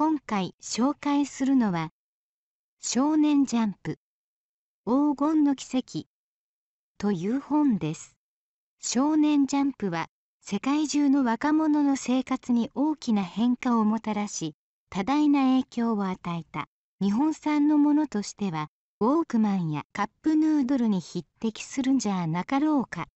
今回紹介するのは「少年ジャンプ黄金の奇跡」という本です。少年ジャンプは世界中の若者の生活に大きな変化をもたらし多大な影響を与えた日本産のものとしてはウォークマンやカップヌードルに匹敵するんじゃなかろうか。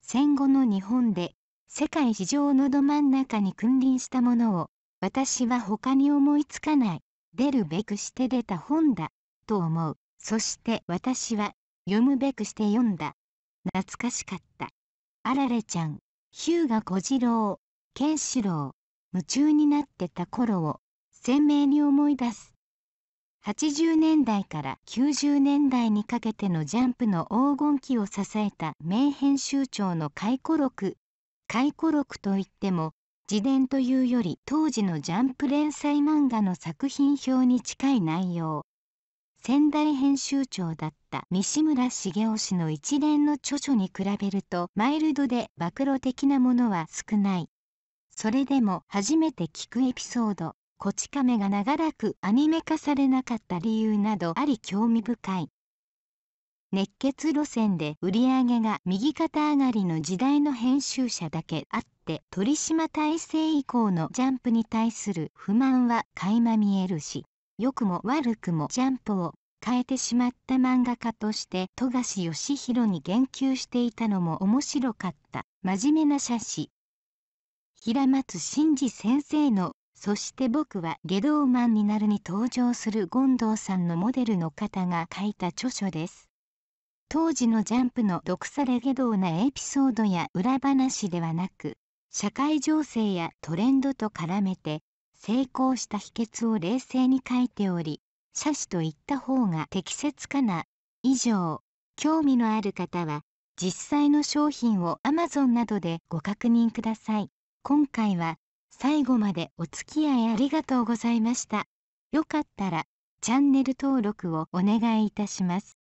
戦後の日本で世界市場のど真ん中に君臨したものを私は他に思いつかない。出るべくして出た本だ。と思う。そして私は読むべくして読んだ。懐かしかった。あられちゃん、ヒューガ小次郎、ケンシロウ、夢中になってた頃を鮮明に思い出す。80年代から90年代にかけてのジャンプの黄金期を支えた名編集長の回顧録。回顧録といっても自伝というより当時のジャンプ連載漫画の作品表に近い内容仙台編集長だった西村茂雄氏の一連の著書に比べるとマイルドで暴露的なものは少ないそれでも初めて聞くエピソード「こち亀」が長らくアニメ化されなかった理由などあり興味深い熱血路線で売り上げが右肩上がりの時代の編集者だけあって鳥島体制以降のジャンプに対する不満は垣間見えるし良くも悪くもジャンプを変えてしまった漫画家として富樫義弘に言及していたのも面白かった真面目な写真平松真嗣先生の「そして僕は下道マンになる」に登場する権藤さんのモデルの方が書いた著書です。当時のジャンプの毒され下道なエピソードや裏話ではなく、社会情勢やトレンドと絡めて、成功した秘訣を冷静に書いており、写真といった方が適切かな。以上、興味のある方は、実際の商品を Amazon などでご確認ください。今回は、最後までお付き合いありがとうございました。よかったら、チャンネル登録をお願いいたします。